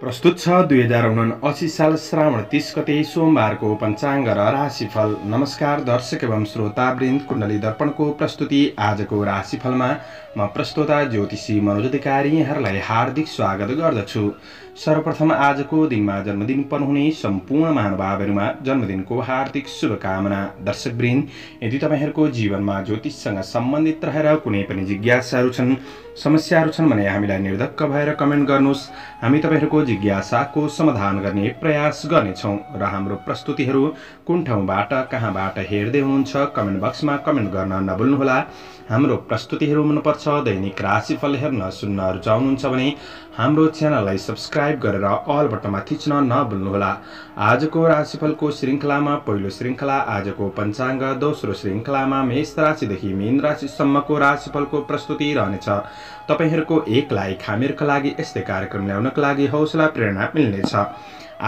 प्रस्तुत छ दुई हजार उना असी साल श्रावण तिस गते सोमबारको पञ्चाङ्ग र राशिफल नमस्कार दर्शक एवं श्रोतावृन्द कुण्डली दर्पणको प्रस्तुति आजको राशिफलमा म प्रस्तोता ज्योतिषी मनोज अधिकारी हार्दिक स्वागत गर्दछु सर्वप्रथम आजको दिनमा जन्मदिन पर्नुहुने सम्पूर्ण महानुभावहरूमा जन्मदिनको हार्दिक शुभकामना दर्शकवृन्द यदि तपाईँहरूको जीवनमा ज्योतिषसँग सम्बन्धित रहेर कुनै पनि जिज्ञासाहरू छन् समस्याहरू छन् भने हामीलाई निर्धक्क भएर कमेन्ट गर्नुहोस् हामी तपाईँहरूको जिज्ञासाको समाधान गर्ने प्रयास गर्नेछौँ र हाम्रो प्रस्तुतिहरू कुन ठाउँबाट कहाँबाट हेर्दै हुनुहुन्छ कमेन्ट बक्समा कमेन्ट गर्न नभुल्नुहोला हाम्रो प्रस्तुतिहरू मनपर्छ दैनिक राशिफल हेर्न सुन्न रुचाउनुहुन्छ भने हाम्रो च्यानललाई सब्सक्राइब गरेर अल बटनमा थिच्न नभुल्नुहोला आजको राशिफलको श्रृङ्खलामा पहिलो श्रृङ्खला आजको पञ्चाङ्ग दोस्रो श्रृङ्खलामा मेष राशिदेखि मीन राशिसम्मको राशिफलको प्रस्तुति रहनेछ तपाईँहरूको एक लाइक हामीहरूको लागि यस्तै कार्यक्रम ल्याउनको लागि हौसला प्रेरणा मिल्नेछ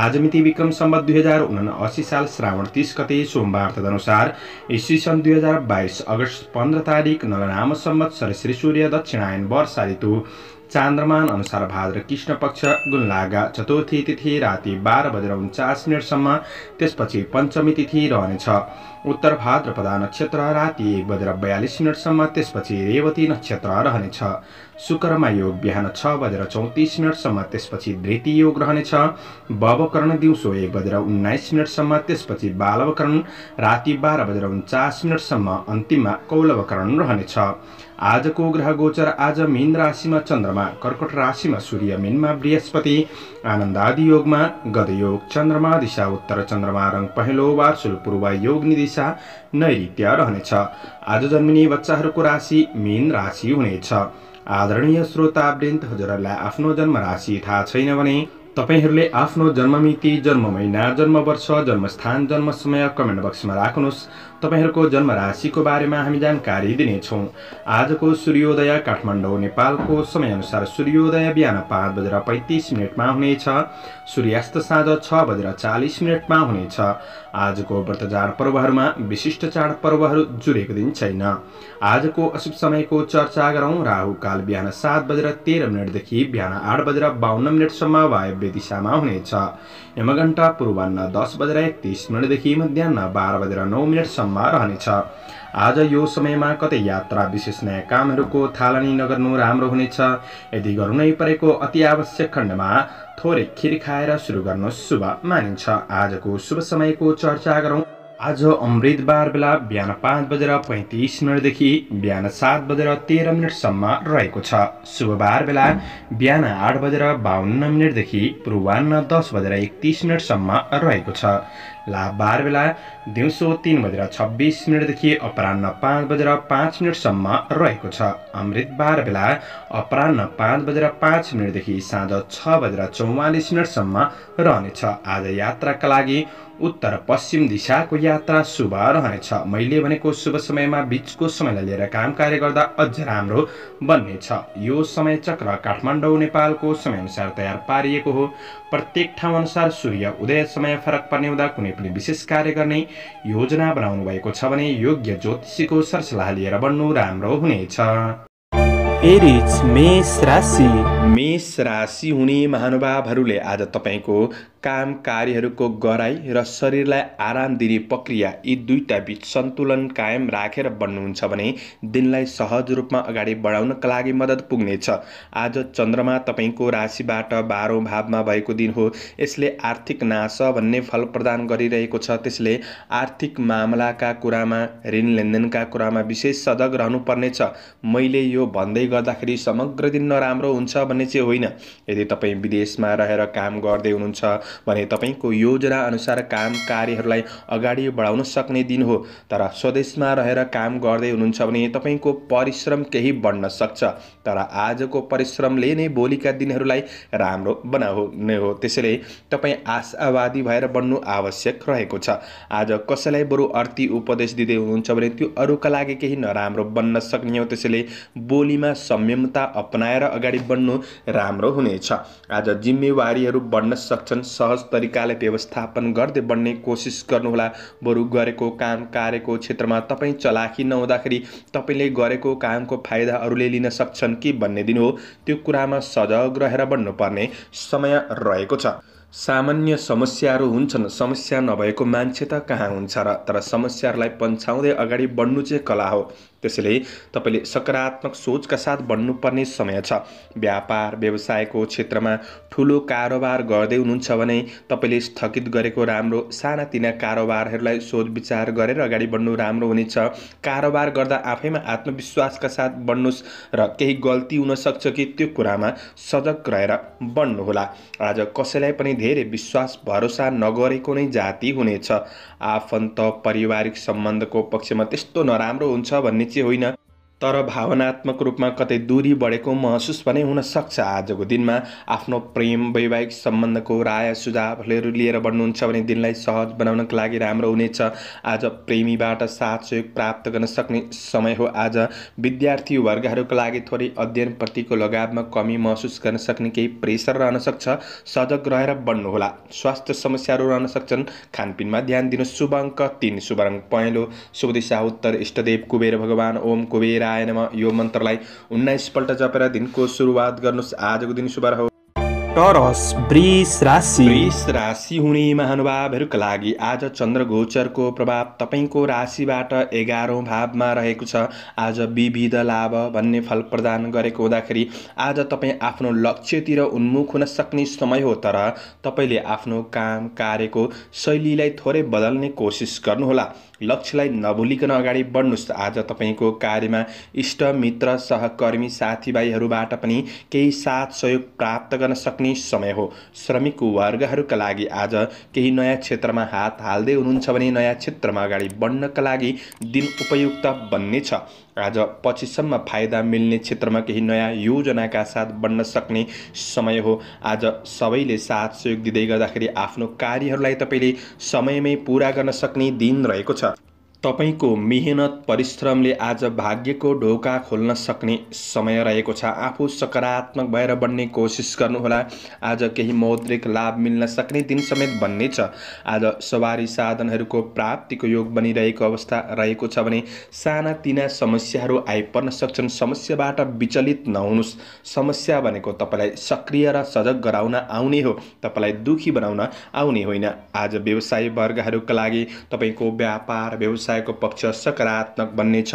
आज मिति विक्रम सम्बत दुई हजार उनासी साल श्रावण तिस गते सोमबार तदनुसार इसी सन् दुई हजार बाइस अगस्त पन्ध्र तारिक नलनाम सम्बत सरश्री सूर्य दक्षिणायन वर्षा ऋतु चान्द्रमान अनुसार भाद्र कृष्ण पक्ष गुनलागा चतुर्थी तिथि राति बाह्र बजेर उन्चास मिनटसम्म त्यसपछि पञ्चमी तिथि रहनेछ उत्तर भाद्र भाद्रपदा नक्षत्र राति एक बजेर बयालिस मिनटसम्म त्यसपछि रेवती नक्षत्र रहनेछ शुक्रमा योग बिहान छ बजेर चौतिस मिनटसम्म त्यसपछि धृति योग रहनेछ बवकरण दिउँसो एक बजेर उन्नाइस मिनटसम्म त्यसपछि बालवकरण राति बाह्र बजेर उन्चास मिनटसम्म अन्तिममा कौलवकरण रहनेछ आजको ग्रह गोचर आज मीन राशिमा चन्द्रमा कर्कट राशिमा सूर्य मिनमा बृहस्पति आनन्द आदि योगमा गद योग चन्द्रमा दिशा उत्तर चन्द्रमा रङ पहेँलो वा पूर्व योग दिशा नैत्य रहनेछ आज जन्मिने बच्चाहरूको राशि मीन राशि हुनेछ आदरणीय श्रोता श्रोतावृन्द हजुरहरूलाई आफ्नो जन्म राशि थाहा छैन भने तपाईँहरूले आफ्नो जन्ममिति जन्म महिना जन्म वर्ष जन्मस्थान जन्म समय कमेन्ट बक्समा राख्नुहोस् तपाईँहरूको जन्म राशिको बारेमा हामी जानकारी दिनेछौँ आजको सूर्योदय काठमाडौँ नेपालको समयअनुसार सूर्योदय बिहान पाँच बजेर पैँतिस मिनटमा हुनेछ सूर्यास्त साँझ छ बजेर चालिस मिनटमा हुनेछ आजको व्रत चाडपर्वहरूमा विशिष्ट चाडपर्वहरू जुरेको दिन छैन आजको अशुभ समयको चर्चा गरौँ राहु काल बिहान सात बजेर तेह्र मिनटदेखि बिहान आठ बजेर बाहन्न मिनटसम्म वायव्य दिशामा हुनेछ हेमघण्टा पूर्वान्न दस बजेर एकतिस मिनटदेखि मध्याह बाह्र बजेर नौ मिनटसम्म रहनेछ आज यो समयमा कतै यात्रा विशेष नयाँ कामहरूको थालनी नगर्नु राम्रो हुनेछ यदि गर्नु नै परेको अति आवश्यक खण्डमा थोरै खिर खाएर सुरु गर्नु शुभ मानिन्छ आजको शुभ समयको चर्चा गरौँ आज अमृत बार बेला बिहान पाँच बजेर पैँतिस मिनटदेखि बिहान सात बजेर तेह्र मिनटसम्म रहेको छ शुभबार बेला बिहान आठ बजेर बाहन्न मिनटदेखि पूर्वान्न दस बजेर एकतिस मिनटसम्म रहेको छ ला बार बेला दिउँसो तिन बजेर छब्बिस मिनटदेखि अपरान्न पाँच बजेर पाँच मिनटसम्म रहेको छ अमृत अमृतबार बेला अपरान्न पाँच बजेर पाँच मिनटदेखि साँझ छ बजेर चौवालिस मिनटसम्म रहनेछ आज यात्राका लागि उत्तर पश्चिम दिशाको यात्रा शुभ रहनेछ मैले भनेको शुभ समयमा बिचको समयलाई लिएर काम कार्य गर्दा अझ राम्रो बन्नेछ यो समय चक्र काठमाडौँ नेपालको समयअनुसार तयार पारिएको हो प्रत्येक ठाउँ अनुसार सूर्य उदय समय फरक पर्ने हुँदा कुनै कुनै विशेष कार्य गर्ने योजना बनाउनु भएको छ भने योग्य ज्योतिषीको सरसल्लाह लिएर बन्नु राम्रो हुनेछ मेष राशि हुने महानुभावहरूले आज तपाईँको काम कार्यहरूको गराई र शरीरलाई आराम दिने प्रक्रिया यी दुईटा बिच सन्तुलन कायम राखेर बन्नुहुन्छ भने दिनलाई सहज रूपमा अगाडि बढाउनका लागि मद्दत पुग्नेछ आज चन्द्रमा तपाईँको राशिबाट बाह्रौँ भावमा भएको दिन हो यसले आर्थिक नाश भन्ने फल प्रदान गरिरहेको छ त्यसले आर्थिक मामलाका कुरामा ऋण लेनदेनका कुरामा विशेष सजग रहनुपर्नेछ मैले यो भन्दै गर्दाखेरि समग्र दिन नराम्रो हुन्छ भन्ने चाहिँ होइन यदि तपाईँ विदेशमा रहेर काम गर्दै हुनुहुन्छ भने तपाईँको योजना अनुसार काम कार्यहरूलाई अगाडि बढाउन सक्ने दिन हो तर स्वदेशमा रहेर काम गर्दै हुनुहुन्छ भने तपाईँको परिश्रम केही बढ्न सक्छ तर आजको परिश्रमले नै भोलिका दिनहरूलाई राम्रो बनाउने हो त्यसैले तपाईँ आशावादी भएर बन्नु आवश्यक रहेको छ आज कसैलाई बरु अर्थी उपदेश दिँदै हुनुहुन्छ भने त्यो अरूका लागि केही नराम्रो बन्न सक्ने हो त्यसैले बोलीमा संयमता अपनाएर अगाडि बढ्नु राम्रो हुनेछ आज जिम्मेवारीहरू बढ्न सक्छन् सहज तरिकाले व्यवस्थापन गर्दै बन्ने कोसिस गर्नुहोला बरु गरेको काम कार्यको क्षेत्रमा तपाईँ चलाखी नहुँदाखेरि तपाईँले गरेको कामको फाइदा अरूले लिन सक्छन् कि भन्ने दिन हो त्यो कुरामा सजग रहेर बन्नुपर्ने समय रहेको छ सामान्य समस्याहरू हुन्छन् समस्या नभएको मान्छे त कहाँ हुन्छ र तर समस्याहरूलाई पन्छाउँदै अगाडि बढ्नु चाहिँ कला हो त्यसैले तपाईँले सकारात्मक सोचका साथ बन्नुपर्ने समय छ व्यापार व्यवसायको क्षेत्रमा ठुलो कारोबार गर्दै हुनुहुन्छ भने तपाईँले स्थगित गरेको राम्रो सानातिना कारोबारहरूलाई सोच विचार गरेर अगाडि बढ्नु राम्रो हुनेछ कारोबार गर्दा आफैमा आत्मविश्वासका साथ बढ्नुहोस् र केही गल्ती हुनसक्छ कि त्यो कुरामा सजग रहेर बढ्नुहोला आज कसैलाई पनि धेरै विश्वास भरोसा नगरेको नै जाति हुनेछ आफन्त पारिवारिक सम्बन्धको पक्षमा त्यस्तो नराम्रो हुन्छ भन्ने নিচে হই না तर भावनात्मक रूपमा कतै दूरी बढेको महसुस पनि हुन सक्छ आजको दिनमा आफ्नो प्रेम वैवाहिक सम्बन्धको राय सुझावहरू लिएर बढ्नुहुन्छ भने दिनलाई सहज बनाउनको लागि राम्रो हुनेछ आज प्रेमीबाट साथ सहयोग प्राप्त गर्न सक्ने समय हो आज विद्यार्थी वर्गहरूको लागि थोरै अध्ययनप्रतिको लगावमा कमी महसुस गर्न सक्ने केही प्रेसर रहन सक्छ सजग रहेर बढ्नुहोला स्वास्थ्य समस्याहरू रहन सक्छन् खानपिनमा ध्यान दिनु शुभ अङ्क तिन शुभ रङ पहेँलो शुभ दिशा उत्तर इष्टदेव कुबेर भगवान् ओम कुबेर आएनमा यो मन्त्रलाई उन्नाइसपल्ट जपेर दिनको सुरुवात गर्नुहोस् आजको दिन शुभ हो टरस वृष राशि वृष राशि हुने महानुभावहरूका लागि आज चन्द्र गोचरको प्रभाव तपाईँको राशिबाट एघारौँ भावमा रहेको छ आज विविध लाभ भन्ने फल प्रदान गरेको हुँदाखेरि आज तपाईँ आफ्नो लक्ष्यतिर उन्मुख हुन सक्ने समय हो तर तपाईँले आफ्नो काम कार्यको शैलीलाई थोरै बदल्ने कोसिस गर्नुहोला लक्ष्यलाई नभुलिकन अगाडि बढ्नुहोस् आज तपाईँको कार्यमा इष्ट मित्र सहकर्मी साथीभाइहरूबाट पनि केही साथ सहयोग प्राप्त गर्न सक्ने राख्ने समय हो श्रमिक वर्गहरूका लागि आज केही नयाँ क्षेत्रमा हात हाल्दै हुनुहुन्छ भने नयाँ क्षेत्रमा अगाडि बढ्नका लागि दिन उपयुक्त बन्नेछ आज पछिसम्म फाइदा मिल्ने क्षेत्रमा केही नयाँ योजनाका साथ बढ्न सक्ने समय हो आज सबैले साथ सहयोग दिँदै गर्दाखेरि आफ्नो कार्यहरूलाई तपाईँले समयमै पुरा गर्न सक्ने दिन रहेको छ तपाईँको मिहिनेत परिश्रमले आज भाग्यको ढोका खोल्न सक्ने समय रहेको छ आफू सकारात्मक भएर बन्ने कोसिस गर्नुहोला आज केही मौद्रिक लाभ मिल्न सक्ने दिन समेत बन्ने छ आज सवारी साधनहरूको प्राप्तिको योग बनिरहेको अवस्था रहेको छ भने सानातिना समस्याहरू आइपर्न सक्छन् समस्याबाट विचलित नहुनुहोस् समस्या भनेको तपाईँलाई सक्रिय र सजग गराउन आउने हो तपाईँलाई दुःखी बनाउन आउने होइन आज व्यवसाय वर्गहरूका लागि तपाईँको व्यापार व्यवसाय व्यवसायको पक्ष सकारात्मक बन्ने छ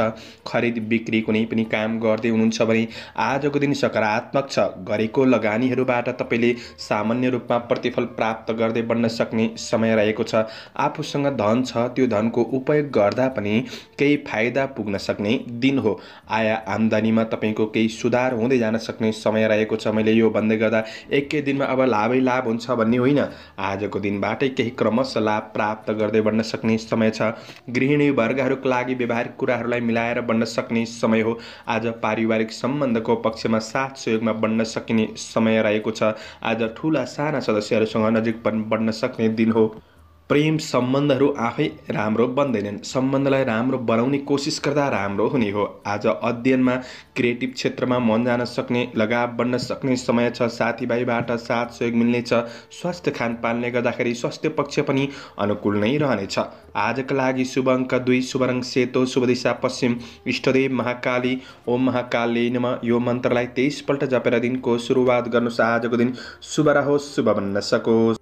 खरिद बिक्री कुनै पनि काम गर्दै हुनुहुन्छ भने आजको दिन सकारात्मक छ गरेको लगानीहरूबाट तपाईँले सामान्य रूपमा प्रतिफल प्राप्त गर्दै बन्न सक्ने समय रहेको छ आफूसँग धन छ त्यो धनको उपयोग गर्दा पनि केही फाइदा पुग्न सक्ने दिन हो आय आम्दानीमा तपाईँको केही सुधार हुँदै जान सक्ने समय रहेको छ मैले यो भन्दै गर्दा एकै दिनमा अब लाभै लाभ हुन्छ भन्ने होइन आजको दिनबाटै केही क्रमशः लाभ प्राप्त गर्दै बढ्न सक्ने समय छ गृहिणी नै वर्गहरूको लागि व्यवहारिक कुराहरूलाई मिलाएर बन्न सक्ने समय हो आज पारिवारिक सम्बन्धको पक्षमा साथ सहयोगमा बन्न सकिने समय रहेको छ आज ठुला साना सदस्यहरूसँग नजिक बन्न सक्ने दिन हो प्रेम सम्बन्धहरू आफै राम्रो बन्दैनन् सम्बन्धलाई राम्रो बनाउने कोसिस गर्दा राम्रो हुने हो आज अध्ययनमा क्रिएटिभ क्षेत्रमा मन जान सक्ने लगाव बन्न सक्ने समय छ साथीभाइबाट साथ सहयोग मिल्नेछ स्वास्थ्य खानपानले गर्दाखेरि स्वास्थ्य पक्ष पनि अनुकूल नै रहनेछ आजका लागि शुभ अङ्क दुई शुभ सेतो शुभ दिशा पश्चिम इष्टदेव महाकाली ओम महाकाली नम यो मन्त्रलाई तेइसपल्ट जपेर दिनको सुरुवात गर्नुहोस् आजको दिन शुभ रहोस् शुभ बन्न सकोस्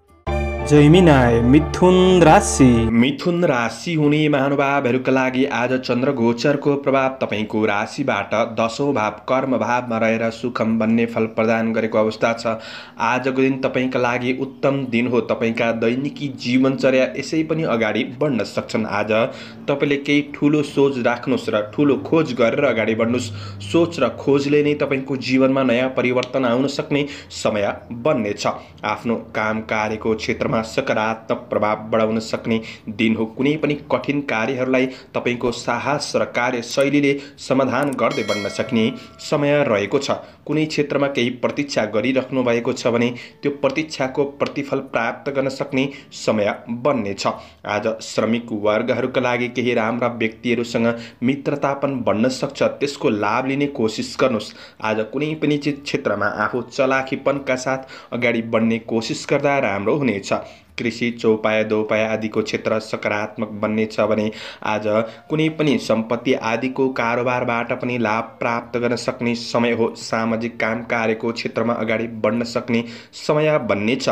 जैमिना मिथुन राशि मिथुन राशि हुने महानुभावहरूका लागि आज चन्द्र गोचरको प्रभाव तपाईँको राशिबाट दसौँ भाव कर्म भावमा रहेर सुखम बन्ने फल प्रदान गरेको अवस्था छ आजको दिन तपाईँका लागि उत्तम दिन हो तपाईँका दैनिकी जीवनचर्या यसै पनि अगाडि बढ्न सक्छन् आज तपाईँले केही ठुलो सोच राख्नुहोस् र ठुलो खोज गरेर अगाडि बढ्नुहोस् सोच र खोजले नै तपाईँको जीवनमा नयाँ परिवर्तन आउन सक्ने समय बन्नेछ आफ्नो काम कार्यको क्षेत्रमा जीवनमा सकारात्मक प्रभाव बढाउन सक्ने दिन हो कुनै पनि कठिन कार्यहरूलाई तपाईँको साहस र कार्यशैलीले समाधान गर्दै बन्न सक्ने समय रहेको छ कुनै क्षेत्रमा केही प्रतीक्षा गरिराख्नु भएको छ भने त्यो प्रतीक्षाको प्रतिफल प्राप्त गर्न सक्ने समय बन्नेछ आज श्रमिक वर्गहरूका लागि केही राम्रा व्यक्तिहरूसँग मित्रतापन बन्न सक्छ त्यसको लाभ लिने कोसिस गर्नुहोस् आज कुनै पनि क्षेत्रमा आफू चलाखीपनका साथ अगाडि बढ्ने कोसिस गर्दा राम्रो हुनेछ कृषि चौपाया दौपाया आदिको क्षेत्र सकारात्मक बन्नेछ भने आज कुनै पनि सम्पत्ति आदिको कारोबारबाट पनि लाभ प्राप्त गर्न सक्ने समय हो सामाजिक काम कार्यको क्षेत्रमा अगाडि बढ्न सक्ने समय बन्नेछ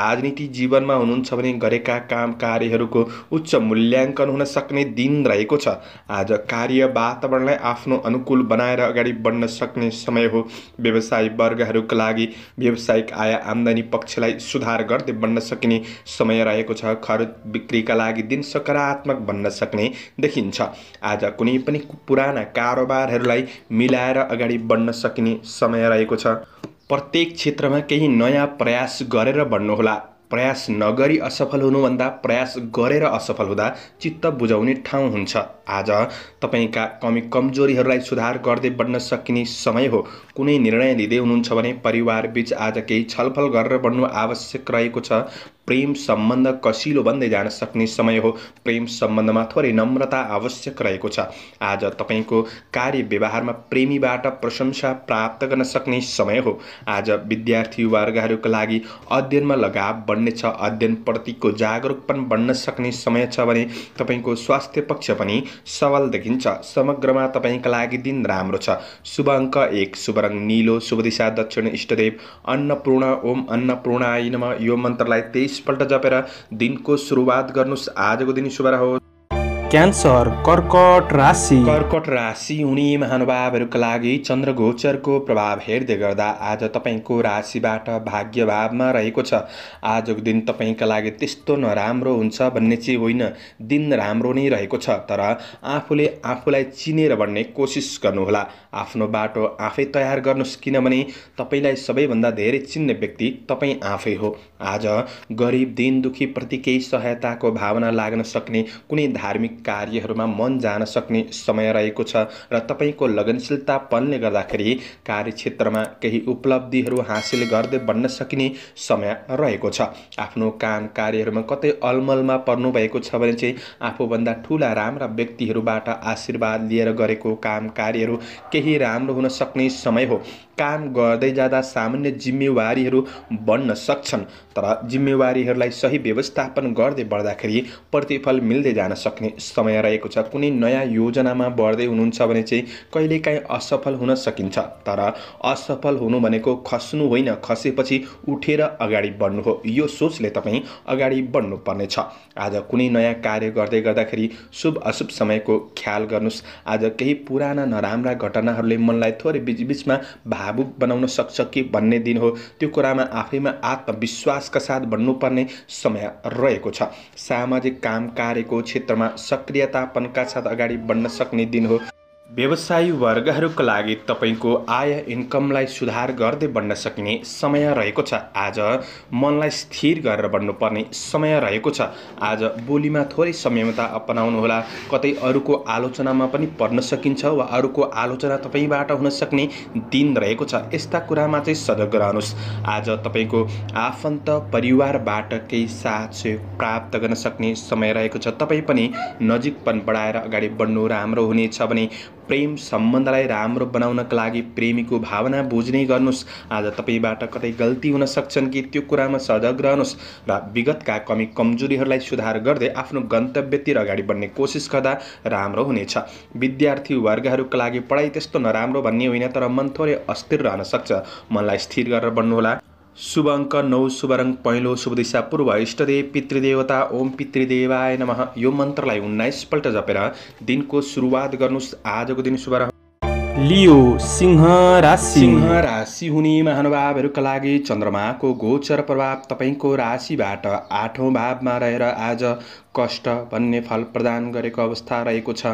राजनीति जीवनमा हुनुहुन्छ भने गरेका काम कार्यहरूको उच्च मूल्याङ्कन हुन सक्ने दिन रहेको छ आज कार्य वातावरणलाई आफ्नो अनुकूल बनाएर अगाडि बढ्न सक्ने समय हो व्यवसाय वर्गहरूका लागि व्यावसायिक आय आम्दानी पक्षलाई सुधार गर्दै बन्न सकिने समय रहेको छ खरिद बिक्रीका लागि दिन सकारात्मक बन्न सक्ने देखिन्छ आज कुनै पनि पुराना कारोबारहरूलाई मिलाएर अगाडि बढ्न सकिने समय रहेको छ प्रत्येक क्षेत्रमा केही नयाँ प्रयास गरेर बढ्नुहोला प्रयास नगरी असफल हुनुभन्दा प्रयास गरेर असफल हुँदा चित्त बुझाउने ठाउँ हुन्छ आज तपाईँका कमी कमजोरीहरूलाई सुधार गर्दै बढ्न सकिने समय हो कुनै निर्णय लिँदै हुनुहुन्छ भने परिवारबीच आज केही छलफल गरेर बढ्नु आवश्यक रहेको छ प्रेम सम्बन्ध कसिलो बन्दै जान सक्ने समय हो प्रेम सम्बन्धमा थोरै नम्रता आवश्यक रहेको छ आज तपाईँको कार्य व्यवहारमा प्रेमीबाट प्रशंसा प्राप्त गर्न सक्ने समय हो आज विद्यार्थी वर्गहरूको लागि अध्ययनमा लगाव छ अध्ययनप्रतिको पनि बढ्न सक्ने समय छ भने तपाईँको स्वास्थ्य पक्ष पनि सबल देखिन्छ समग्रमा तपाईँका लागि दिन राम्रो छ शुभ अङ्क एक शुभ रङ निलो शुभ दिशा दक्षिण इष्टदेव अन्नपूर्ण ओम अन्नपूर्ण आइनमा यो मन्त्रलाई तेइसपल्ट जपेर दिनको सुरुवात गर्नुहोस् आजको दिन शुभ रहोस् क्यान्सर कर्कट राशि कर्कट राशि हुने महानुभावहरूका लागि चन्द्र गोचरको प्रभाव हेर्दै गर्दा आज तपाईँको राशिबाट भाग्य भावमा रहेको छ आजको दिन तपाईँका लागि त्यस्तो नराम्रो हुन्छ भन्ने चाहिँ होइन दिन राम्रो नै रहेको छ तर आफूले आफूलाई चिनेर भन्ने कोसिस गर्नुहोला आफ्नो बाटो आफै तयार गर्नुहोस् किनभने तपाईँलाई सबैभन्दा धेरै चिन्ने व्यक्ति तपाईँ आफै हो आज गरिब दिन दुःखीप्रति केही सहायताको भावना लाग्न सक्ने कुनै धार्मिक कार्यहरूमा मन जान सक्ने समय रहेको छ र तपाईँको लगनशीलता पल्ने गर्दाखेरि कार्यक्षेत्रमा केही उपलब्धिहरू हासिल गर्दै बन्न सकिने समय रहेको छ आफ्नो काम कार्यहरूमा कतै अलमलमा पर्नु भएको छ भने चाहिँ आफूभन्दा ठुला राम्रा व्यक्तिहरूबाट आशीर्वाद लिएर गरेको काम कार्यहरू केही राम्रो हुन सक्ने समय हो काम गर्दै जाँदा सामान्य जिम्मेवारीहरू बन्न सक्छन् तर जिम्मेवारीहरूलाई सही व्यवस्थापन गर्दै बढ्दाखेरि प्रतिफल मिल्दै जान सक्ने समय रहेको छ कुनै नयाँ योजनामा बढ्दै हुनुहुन्छ भने चाहिँ कहिलेकाहीँ असफल हुन सकिन्छ तर असफल हुनु भनेको खस्नु होइन खसेपछि उठेर अगाडि बढ्नु हो यो सोचले तपाईँ अगाडि बढ्नुपर्नेछ आज कुनै नयाँ कार्य गर्दै गर्दाखेरि शुभ अशुभ समयको ख्याल गर्नुहोस् आज केही पुराना नराम्रा घटनाहरूले मनलाई थोरै बिचबिचमा भा भावुक बनाउन सक्छ कि भन्ने दिन हो त्यो कुरामा आफैमा आत्मविश्वासका साथ भन्नुपर्ने समय रहेको छ सामाजिक काम कार्यको क्षेत्रमा सक्रियतापनका साथ अगाडि बढ्न सक्ने दिन हो व्यवसायी वर्गहरूका लागि तपाईँको आय इन्कमलाई सुधार गर्दै बन्न सकिने समय रहेको छ आज मनलाई स्थिर गरेर बढ्नुपर्ने समय रहेको छ आज बोलीमा थोरै संयमता अपनाउनुहोला कतै अरूको आलोचनामा पनि पर्न सकिन्छ वा अरूको आलोचना तपाईँबाट हुन सक्ने दिन रहेको छ यस्ता कुरामा चाहिँ सजग रहनुहोस् आज तपाईँको आफन्त परिवारबाट केही साथ सहयोग प्राप्त गर्न सक्ने समय रहेको छ तपाईँ पनि नजिकपन बढाएर अगाडि बढ्नु राम्रो हुनेछ भने प्रेम सम्बन्धलाई राम्रो बनाउनका लागि प्रेमीको भावना बुझ्ने गर्नुहोस् आज तपाईँबाट कतै गल्ती हुन सक्छन् कि त्यो कुरामा सजग रहनुहोस् र विगतका कमी कमजोरीहरूलाई सुधार गर्दै आफ्नो गन्तव्यतिर अगाडि बढ्ने कोसिस गर्दा राम्रो हुनेछ विद्यार्थी वर्गहरूको लागि पढाइ त्यस्तो नराम्रो भन्ने होइन तर मन थोरै अस्थिर रहन सक्छ मनलाई स्थिर गरेर बढ्नुहोला शुभ अङ्क नौ शुभरङ पहिलो शुभ दिशा पूर्व इष्टदेव पितृदेवता ओम पितृदेवाय नमः यो मन्त्रलाई उन्नाइसपल्ट जपेर दिनको सुरुवात गर्नुहोस् आजको दिन शुभ लियो सिंह राशि सिंह राशि हुने महानुभावहरूका लागि चन्द्रमाको गोचर प्रभाव तपाईँको राशिबाट आठौँ भावमा रहेर आज कष्ट भन्ने फल प्रदान गरेको अवस्था रहेको छ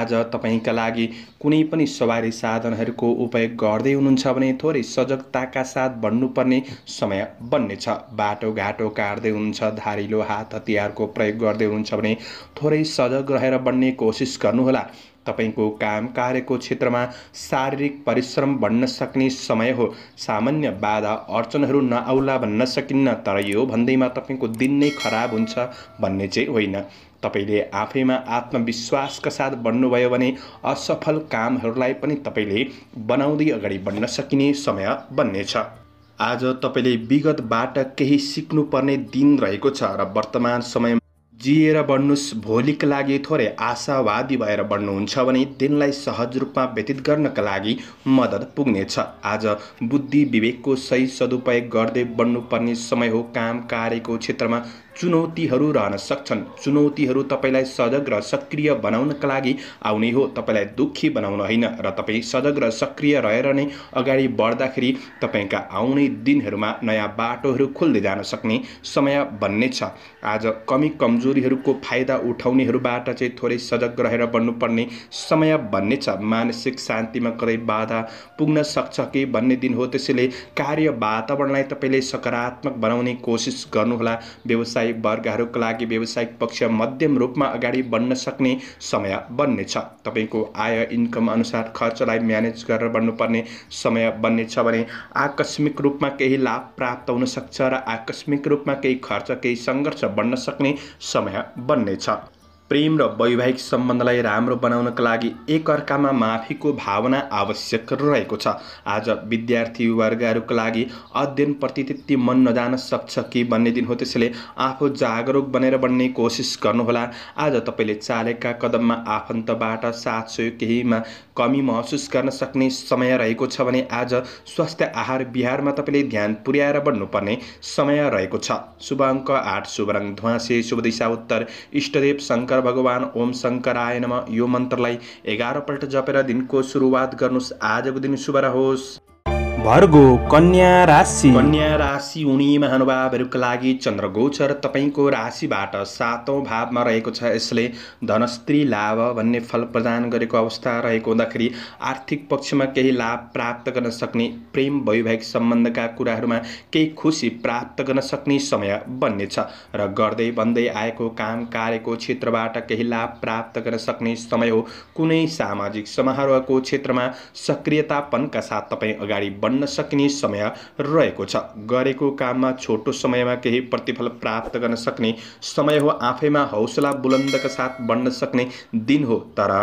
आज तपाईँका लागि कुनै पनि सवारी साधनहरूको उपयोग गर्दै हुनुहुन्छ भने थोरै सजगताका साथ भन्नुपर्ने समय बन्नेछ बाटोघाटो काट्दै हुनुहुन्छ धारिलो हात हतियारको प्रयोग गर्दै हुनुहुन्छ भने थोरै सजग रहेर बन्ने कोसिस गर्नुहोला तपाईँको काम कार्यको क्षेत्रमा शारीरिक परिश्रम बढ्न सक्ने समय हो सामान्य बाधा अर्चनहरू नआउला भन्न सकिन्न तर यो भन्दैमा तपाईँको दिन नै खराब हुन्छ भन्ने चाहिँ होइन तपाईँले आफैमा आत्मविश्वासका साथ बढ्नुभयो भने असफल कामहरूलाई पनि तपाईँले बनाउँदै अगाडि बढ्न सकिने समय बन्नेछ आज तपाईँले विगतबाट केही सिक्नुपर्ने दिन रहेको छ र वर्तमान समयमा जिएर बढ्नुहोस् भोलिका लागि थोरै आशावादी भएर बढ्नुहुन्छ भने दिनलाई सहज रूपमा व्यतीत गर्नका लागि मद्दत पुग्नेछ आज बुद्धि विवेकको सही सदुपयोग गर्दै बढ्नुपर्ने समय हो काम कार्यको क्षेत्रमा चुनौतीहरू रहन सक्छन् चुनौतीहरू तपाईँलाई सजग र सक्रिय बनाउनका लागि आउने हो तपाईँलाई दुःखी बनाउन होइन र तपाईँ सजग र सक्रिय रहेर नै अगाडि बढ्दाखेरि तपाईँका आउने दिनहरूमा नयाँ बाटोहरू खुल्दै जान सक्ने समय बन्ने छ आज कमी कमजोरीहरूको फाइदा उठाउनेहरूबाट चाहिँ थोरै सजग रहेर बन्नुपर्ने समय बन्ने छ मानसिक शान्तिमा कतै बाधा पुग्न सक्छ कि भन्ने दिन हो त्यसैले कार्य वातावरणलाई तपाईँले सकारात्मक बनाउने कोसिस गर्नुहोला व्यवसाय व्यावसायिक वर्गहरूको लागि व्यवसायिक पक्ष मध्यम रूपमा अगाडि बढ्न सक्ने समय बन्नेछ तपाईँको आय इन्कम अनुसार खर्चलाई म्यानेज गरेर बढ्नुपर्ने समय बन्नेछ भने आकस्मिक रूपमा केही लाभ प्राप्त हुन सक्छ र आकस्मिक रूपमा केही खर्च केही सङ्घर्ष बढ्न सक्ने समय बन्नेछ प्रेम र वैवाहिक सम्बन्धलाई राम्रो बनाउनका लागि एकअर्कामा माफीको भावना आवश्यक रहेको छ आज विद्यार्थी वर्गहरूका लागि अध्ययनप्रति त्यति मन नजान सक्छ कि भन्ने दिन हो त्यसैले आफू जागरुक बनेर बन्ने कोसिस गर्नुहोला आज तपाईँले चालेका कदममा आफन्तबाट साथ सहयोग केहीमा कमी महसुस गर्न सक्ने समय रहेको छ भने आज स्वास्थ्य आहार बिहारमा तपाईँले ध्यान पुर्याएर बढ्नुपर्ने समय रहेको छ शुभ अङ्क आठ शुभ रङ ध्वाँसे शुभ दिशा उत्तर इष्टदेव शङ्कर भगवान् ओम शङ्कराय नम यो मन्त्रलाई एघारपल्ट जपेर दिनको सुरुवात गर्नुहोस् आजको दिन शुभ रहोस् भर्गो कन्या राशि कन्या राशि हुने महानुभावहरूका लागि चन्द्र गोचर तपाईँको राशिबाट सातौँ भावमा रहेको छ यसले धनस्त्री लाभ भन्ने फल प्रदान गरेको अवस्था रहेको हुँदाखेरि आर्थिक पक्षमा केही लाभ प्राप्त गर्न सक्ने प्रेम वैवाहिक सम्बन्धका कुराहरूमा केही खुसी प्राप्त गर्न सक्ने समय बन्नेछ र गर्दै बन्दै आएको काम कार्यको क्षेत्रबाट केही लाभ प्राप्त गर्न सक्ने समय हो कुनै सामाजिक समारोहको क्षेत्रमा सक्रियतापनका साथ तपाईँ अगाडि बढ्नु बन्न सकिने समय रहेको छ गरेको काममा छोटो समयमा केही प्रतिफल प्राप्त गर्न सक्ने समय हो आफैमा हौसला बुलन्दका साथ बढ्न सक्ने दिन हो तर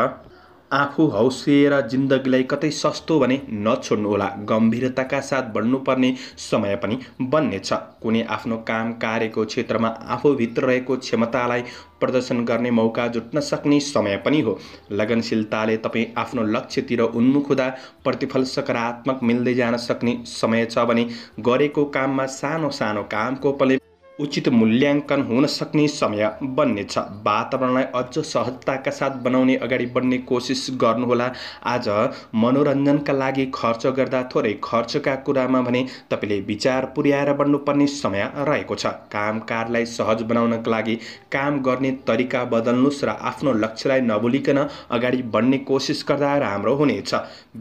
आफू हौसिएर जिन्दगीलाई कतै सस्तो भने नछोड्नुहोला गम्भीरताका साथ बढ्नुपर्ने समय पनि बन्नेछ कुनै आफ्नो काम कार्यको क्षेत्रमा आफूभित्र रहेको क्षमतालाई प्रदर्शन गर्ने मौका जुट्न सक्ने समय पनि हो लगनशीलताले तपाईँ आफ्नो लक्ष्यतिर उन्मुख हुँदा प्रतिफल सकारात्मक मिल्दै जान सक्ने समय छ भने गरेको काममा सानो सानो कामको पले उचित मूल्याङ्कन हुन सक्ने समय बन्नेछ वातावरणलाई अझ सहजताका साथ बनाउने अगाडि बढ्ने कोसिस गर्नुहोला आज मनोरञ्जनका लागि खर्च गर्दा थोरै खर्चका कुरामा भने तपाईँले विचार पुर्याएर बढ्नुपर्ने समय रहेको छ कामकारलाई सहज बनाउनका लागि काम गर्ने तरिका बदल्नुहोस् र आफ्नो लक्ष्यलाई नभुलिकन अगाडि बढ्ने कोसिस गर्दा राम्रो हुनेछ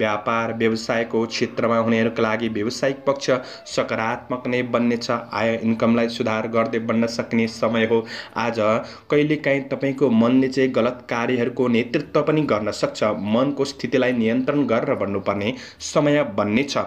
व्यापार व्यवसायको क्षेत्रमा हुनेहरूका लागि व्यावसायिक पक्ष सकारात्मक नै बन्नेछ आय इन्कमलाई सुधार गर्दै बन्न सक्ने समय हो आज कहिलेकाहीँ तपाईँको मनले चाहिँ गलत कार्यहरूको नेतृत्व पनि गर्न सक्छ मनको स्थितिलाई नियन्त्रण गरेर बन्नुपर्ने समय बन्ने छ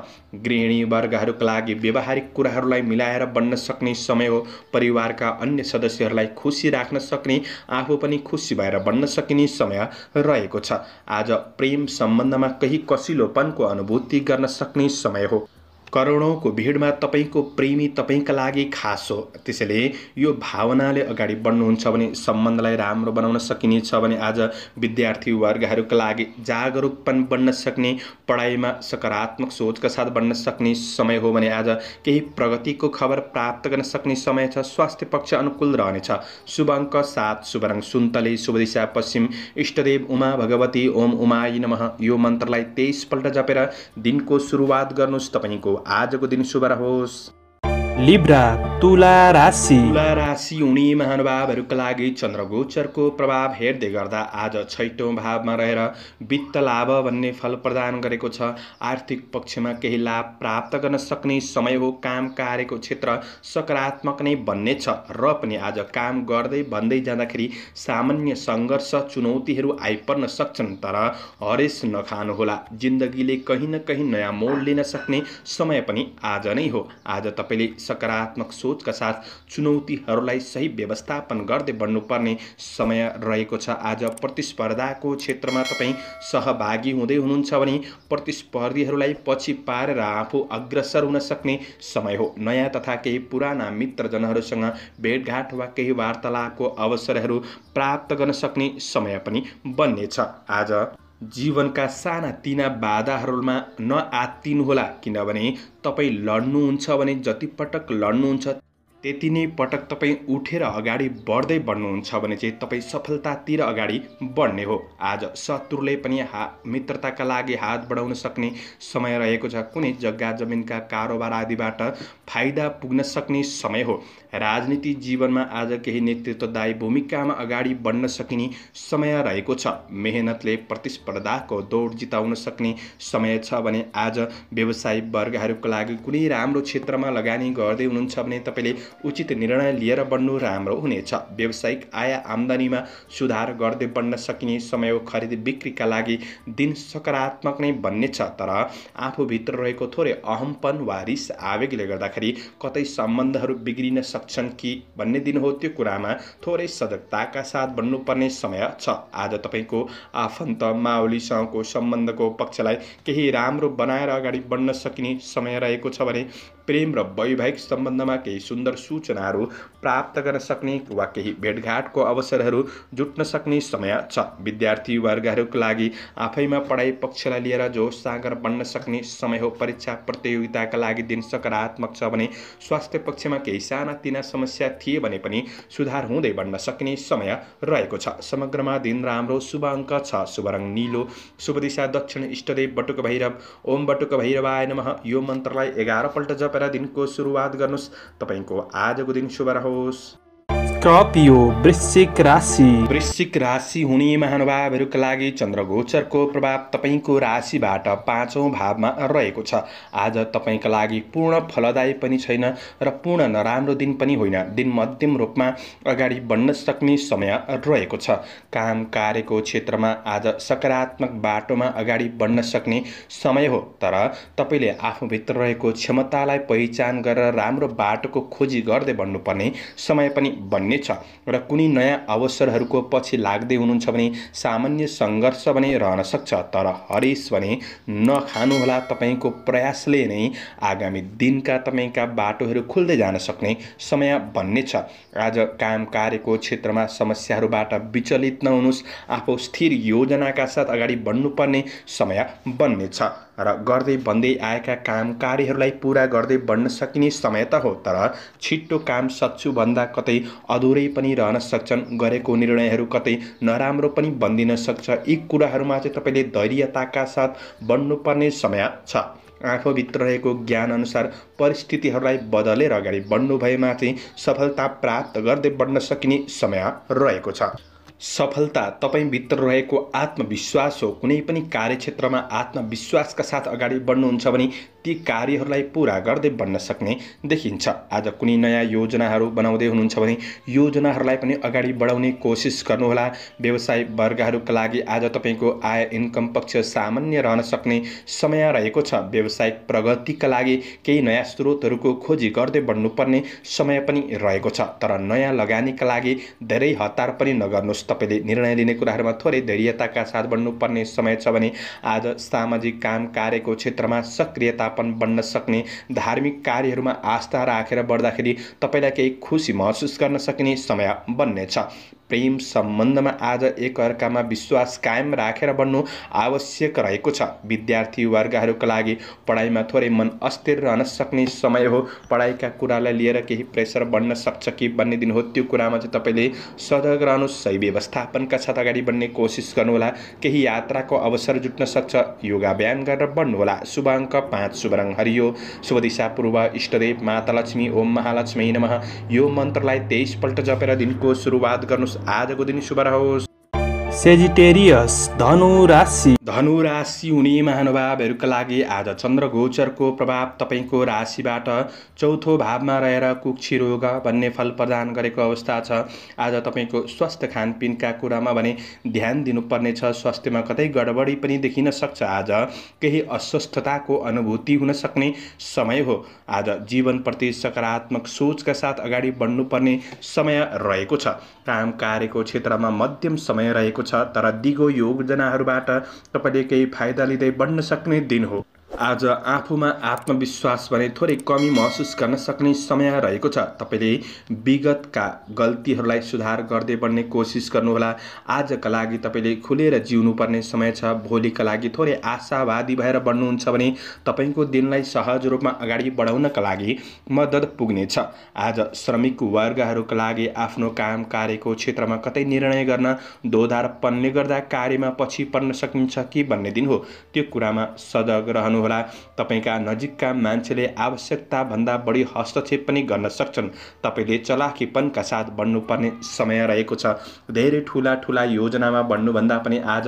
गृहिणी वर्गहरूका लागि व्यवहारिक कुराहरूलाई मिलाएर बन्न सक्ने समय हो परिवारका अन्य सदस्यहरूलाई खुसी राख्न सक्ने आफू पनि खुसी भएर बन्न सकिने समय रहेको छ आज प्रेम सम्बन्धमा केही कसिलोपनको अनुभूति गर्न सक्ने समय हो करोडौँको भिडमा तपाईँको प्रेमी तपाईँका लागि खास हो त्यसैले यो भावनाले अगाडि बढ्नुहुन्छ भने सम्बन्धलाई राम्रो बनाउन सकिनेछ भने आज विद्यार्थी वर्गहरूका लागि पनि बन्न सक्ने पढाइमा सकारात्मक सोचका साथ बन्न सक्ने समय हो भने आज केही प्रगतिको खबर प्राप्त गर्न सक्ने समय छ स्वास्थ्य पक्ष अनुकूल रहनेछ शुभ अङ्क सात शुभ रङ सुन्तले शुभ दिशा पश्चिम इष्टदेव उमा भगवती ओम उमाय नमः यो मन्त्रलाई तेइसपल्ट जपेर दिनको सुरुवात गर्नुहोस् तपाईँको आजको दिन शुभ रहोस् लिब्रा तुला राशि तुला राशि हुने महानुभावहरूका लागि चन्द्रगोचरको प्रभाव हेर्दै गर्दा आज छैटौँ भावमा रहेर वित्त लाभ भन्ने फल प्रदान गरेको छ आर्थिक पक्षमा केही लाभ प्राप्त गर्न सक्ने समय हो काम कार्यको क्षेत्र सकारात्मक नै बन्ने छ र पनि आज काम गर्दै भन्दै जाँदाखेरि सामान्य सङ्घर्ष चुनौतीहरू आइपर्न सक्छन् तर हरेस नखानुहोला जिन्दगीले कहीँ न कहीँ नयाँ मोड लिन सक्ने समय पनि आज नै हो आज तपाईँले सकारात्मक सोचका साथ चुनौतीहरूलाई सही व्यवस्थापन गर्दै बढ्नुपर्ने समय रहेको छ आज प्रतिस्पर्धाको क्षेत्रमा तपाईँ सहभागी हुँदै हुनुहुन्छ भने प्रतिस्पर्धीहरूलाई पछि पारेर आफू अग्रसर हुन सक्ने समय हो नयाँ तथा केही पुराना मित्रजनहरूसँग भेटघाट वा केही वार्तालापको अवसरहरू प्राप्त गर्न सक्ने समय पनि बन्नेछ आज जीवनका साना तिना बाधाहरूमा नआत्तिनुहोला किनभने तपाईँ लड्नुहुन्छ भने जति पटक लड्नुहुन्छ त्यति नै पटक तपाईँ उठेर अगाडि बढ्दै बढ्नुहुन्छ भने चाहिँ तपाईँ सफलतातिर अगाडि बढ्ने हो आज शत्रुले पनि हा मित्रताका लागि हात बढाउन सक्ने समय रहेको छ कुनै जग्गा जमिनका कारोबार आदिबाट फाइदा पुग्न सक्ने समय हो राजनीति जीवनमा आज केही नेतृत्वदायी भूमिकामा अगाडि बढ्न सकिने समय रहेको छ मेहनतले प्रतिस्पर्धाको दौड जिताउन सक्ने समय छ भने आज व्यवसायी वर्गहरूको लागि कुनै राम्रो क्षेत्रमा लगानी गर्दै हुनुहुन्छ भने तपाईँले उचित निर्णय लिएर बढ्नु राम्रो हुनेछ व्यावसायिक आय आम्दानीमा सुधार गर्दै बढ्न सकिने समय खरिद बिक्रीका लागि दिन सकारात्मक नै बन्नेछ तर आफूभित्र रहेको थोरै अहमपन वा रिस आवेगले गर्दाखेरि कतै सम्बन्धहरू बिग्रिन सक् सक्छन् कि भन्ने दिन हो त्यो कुरामा थोरै सजगताका साथ बन्नुपर्ने समय छ आज तपाईँको आफन्त माओलीसँगको सम्बन्धको पक्षलाई केही राम्रो बनाएर अगाडि बढ्न सकिने समय रहेको छ भने प्रेम र वैवाहिक सम्बन्धमा केही सुन्दर सूचनाहरू प्राप्त गर्न सक्ने वा केही भेटघाटको अवसरहरू जुट्न सक्ने समय छ विद्यार्थी वर्गहरूको लागि आफैमा पढाइ पक्षलाई लिएर जो सागर बन्न सक्ने समय हो परीक्षा प्रतियोगिताका लागि दिन सकारात्मक छ भने स्वास्थ्य पक्षमा केही सानातिना समस्या थिए भने पनि सुधार हुँदै बन्न सक्ने समय रहेको छ समग्रमा दिन राम्रो शुभ अङ्क छ शुभ रङ निलो शुभ दिशा दक्षिण इष्टदेव बटुक भैरव ओम बटुक भैरव आय नमः यो मन्त्रलाई एघारपल्ट जप तपाईँ दिनको सुरुवात गर्नुहोस् तपाईँको आजको दिन शुभ रहोस् स्कर्पियो वृश्चिक राशि वृश्चिक राशि हुने महानुभावहरूका लागि चन्द्रगोचरको प्रभाव तपाईँको राशिबाट पाँचौँ भावमा रहेको छ आज तपाईँका लागि पूर्ण फलदायी पनि छैन र पूर्ण नराम्रो दिन पनि होइन दिन मध्यम रूपमा अगाडि बढ्न सक्ने समय रहेको छ काम कार्यको क्षेत्रमा आज सकारात्मक बाटोमा अगाडि बढ्न सक्ने समय हो तर तपाईँले आफूभित्र रहेको क्षमतालाई पहिचान गरेर राम्रो बाटोको खोजी गर्दै भन्नुपर्ने समय पनि बन्ने हुनेछ र कुनै नयाँ अवसरहरूको पछि लाग्दै हुनुहुन्छ भने सामान्य सङ्घर्ष भने रहन सक्छ तर हरेस भने नखानुहोला तपाईँको प्रयासले नै आगामी दिनका तपाईँका बाटोहरू खुल्दै जान सक्ने समय भन्ने छ आज काम कार्यको क्षेत्रमा समस्याहरूबाट विचलित नहुनुहोस् आफू स्थिर योजनाका साथ अगाडि बढ्नुपर्ने समय बन्नेछ र गर्दै भन्दै आएका काम कार्यहरूलाई पुरा गर्दै बढ्न सकिने समय त हो तर छिट्टो काम सक्छु भन्दा कतै अधुरै पनि रहन सक्छन् गरेको निर्णयहरू कतै नराम्रो पनि बनिदिन सक्छ यी कुराहरूमा चाहिँ तपाईँले धैर्यताका साथ बढ्नुपर्ने समय छ आफूभित्र रहेको ज्ञानअनुसार परिस्थितिहरूलाई बदलेर अगाडि बढ्नु भएमा चाहिँ सफलता प्राप्त गर्दै बढ्न सकिने समय रहेको छ सफलता तपाईँभित्र रहेको आत्मविश्वास हो कुनै पनि कार्यक्षेत्रमा आत्मविश्वासका साथ अगाडि बढ्नुहुन्छ भने ती कार्यहरूलाई पुरा गर्दै बन्न सक्ने देखिन्छ आज कुनै नयाँ योजनाहरू बनाउँदै हुनुहुन्छ भने योजनाहरूलाई पनि अगाडि बढाउने कोसिस गर्नुहोला व्यवसाय वर्गहरूका लागि आज तपाईँको आय इन्कम पक्ष सामान्य रहन सक्ने समय रहेको छ व्यवसायिक प्रगतिका लागि केही नयाँ स्रोतहरूको खोजी गर्दै बढ्नुपर्ने समय पनि रहेको छ तर नयाँ लगानीका लागि धेरै हतार पनि नगर्नुहोस् तपाईँले निर्णय लिने कुराहरूमा थोरै धैर्यताका साथ बढ्नुपर्ने समय छ भने आज सामाजिक काम कार्यको क्षेत्रमा सक्रियता व्यवस्थापन बन्न सक्ने धार्मिक कार्यहरूमा आस्था राखेर बढ्दाखेरि तपाईँलाई केही खुसी महसुस गर्न सकिने समय बन्नेछ प्रेम सम्बन्धमा आज एकअर्कामा विश्वास कायम राखेर बन्नु आवश्यक रहेको छ विद्यार्थी वर्गहरूका लागि पढाइमा थोरै मन अस्थिर रहन सक्ने समय हो पढाइका कुरालाई लिएर केही प्रेसर बढ्न सक्छ कि भन्ने दिन हो त्यो कुरामा चाहिँ तपाईँले सजग रहनुहोस् सही व्यवस्थापनका साथ अगाडि बढ्ने कोसिस गर्नुहोला केही यात्राको अवसर जुट्न सक्छ योगा बिहान गरेर बढ्नुहोला शुभ अङ्क पाँच शुभ रङ हरियो शुभ दिशा पूर्व इष्टदेव माता लक्ष्मी ओम महालक्ष्मी नमः यो मन्त्रलाई तेइसपल्ट जपेर दिनको सुरुवात गर्नुहोस् આ જ ગુદીની શુભ રહો सेजिटेरियस धनु राशि धनु राशि हुने महानुभावहरूका लागि आज चन्द्र गोचरको प्रभाव तपाईँको राशिबाट चौथो भावमा रहेर कुक्षी रोग भन्ने फल प्रदान गरेको अवस्था छ आज तपाईँको स्वास्थ्य खानपिनका कुरामा भने ध्यान दिनुपर्नेछ स्वास्थ्यमा कतै गडबडी पनि देखिन सक्छ आज केही अस्वस्थताको अनुभूति हुन सक्ने समय हो आज जीवनप्रति सकारात्मक सोचका साथ अगाडि बढ्नुपर्ने समय रहेको छ काम कार्यको क्षेत्रमा मध्यम समय रहेको छ तर दिगो योजनाहरूबाट तपाईँले केही फाइदा लिँदै बढ्न सक्ने दिन हो आज आफूमा आत्मविश्वास भने थोरै कमी महसुस गर्न सक्ने समय रहेको छ तपाईँले विगतका गल्तीहरूलाई सुधार गर्दै बढ्ने कोसिस गर्नुहोला आजका लागि तपाईँले खुलेर जिउनुपर्ने समय छ भोलिका लागि थोरै आशावादी भएर बढ्नुहुन्छ भने तपाईँको दिनलाई सहज रूपमा अगाडि बढाउनका लागि मद्दत पुग्नेछ आज श्रमिक वर्गहरूका लागि आफ्नो काम कार्यको क्षेत्रमा कतै निर्णय गर्न दोधार पन्ने गर्दा कार्यमा पछि पर्न सकिन्छ कि भन्ने दिन हो त्यो कुरामा सजग रहनु गर्नुहोला तपाईँका नजिकका मान्छेले आवश्यकताभन्दा बढी हस्तक्षेप पनि गर्न सक्छन् तपाईँले चलाखीपनका साथ बढ्नुपर्ने समय रहेको छ धेरै ठुला ठुला योजनामा बढ्नुभन्दा पनि आज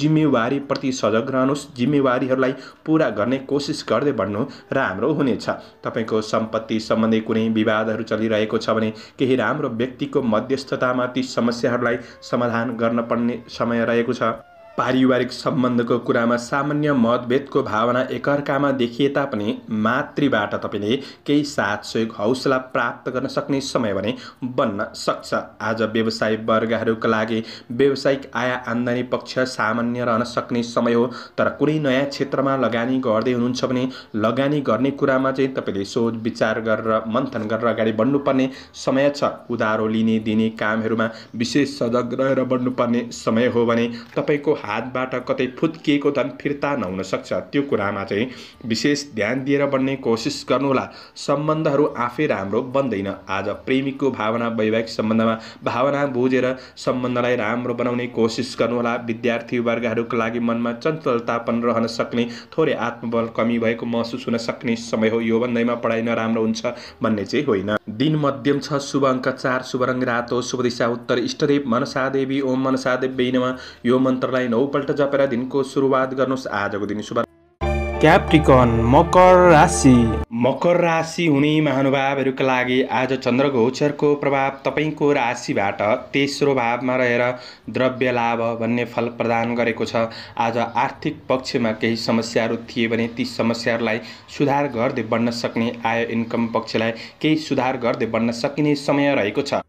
जिम्मेवारीप्रति सजग रहनुहोस् जिम्मेवारीहरूलाई पुरा गर्ने कोसिस गर्दै बढ्नु राम्रो हुनेछ तपाईँको सम्पत्ति सम्बन्धी कुनै विवादहरू चलिरहेको छ भने केही राम्रो व्यक्तिको मध्यस्थतामा ती समस्याहरूलाई समाधान गर्न पर्ने समय रहेको छ पारिवारिक सम्बन्धको कुरामा सामान्य मतभेदको भावना एकअर्कामा देखिए तापनि मातृबाट तपाईँले केही साथ सहयोग हौसला प्राप्त गर्न सक्ने समय भने बन्न सक्छ आज व्यवसाय वर्गहरूका लागि व्यावसायिक आय आम्दानी पक्ष सामान्य रहन सक्ने समय हो तर कुनै नयाँ क्षेत्रमा लगानी गर्दै हुनुहुन्छ भने लगानी गर्ने कुरामा चाहिँ तपाईँले सोच विचार गरेर मन्थन गरेर अगाडि बढ्नुपर्ने समय छ उधारो लिने दिने कामहरूमा विशेष सजग रहेर बढ्नुपर्ने समय हो भने तपाईँको हातबाट कतै फुत्किएको धन फिर्ता नहुन सक्छ त्यो कुरामा चाहिँ विशेष ध्यान दिएर बन्ने कोसिस गर्नुहोला सम्बन्धहरू आफै राम्रो बन्दैन आज प्रेमीको भावना वैवाहिक सम्बन्धमा भावना बुझेर सम्बन्धलाई राम्रो बनाउने कोसिस गर्नुहोला विद्यार्थी वर्गहरूको लागि मनमा चञ्चलतापन रहन सक्ने थोरै आत्मबल कमी भएको महसुस हुन सक्ने समय हो यो भन्दैमा पढाइ नराम्रो हुन्छ भन्ने चाहिँ होइन दिन मध्यम छ शुभ अङ्क चार शुभ रङ रातो शुभ दिशा उत्तर इष्टदेव मनसादेवी ओम मनसादेव बेनमा यो मन्त्रलाई नौपल्ट जपेर दिनको सुरुवात गर्नुहोस् आजको दिन शुभ क्याप्टिकन मकर राशि मकर राशि हुने महानुभावहरूका लागि आज चन्द्र गोचरको प्रभाव तपाईँको राशिबाट तेस्रो भावमा रहेर द्रव्य लाभ भन्ने फल प्रदान गरेको छ आज आर्थिक पक्षमा केही समस्याहरू थिए भने ती समस्याहरूलाई सुधार गर्दै बढ्न सक्ने आय इन्कम पक्षलाई केही सुधार गर्दै बढ्न सकिने समय रहेको छ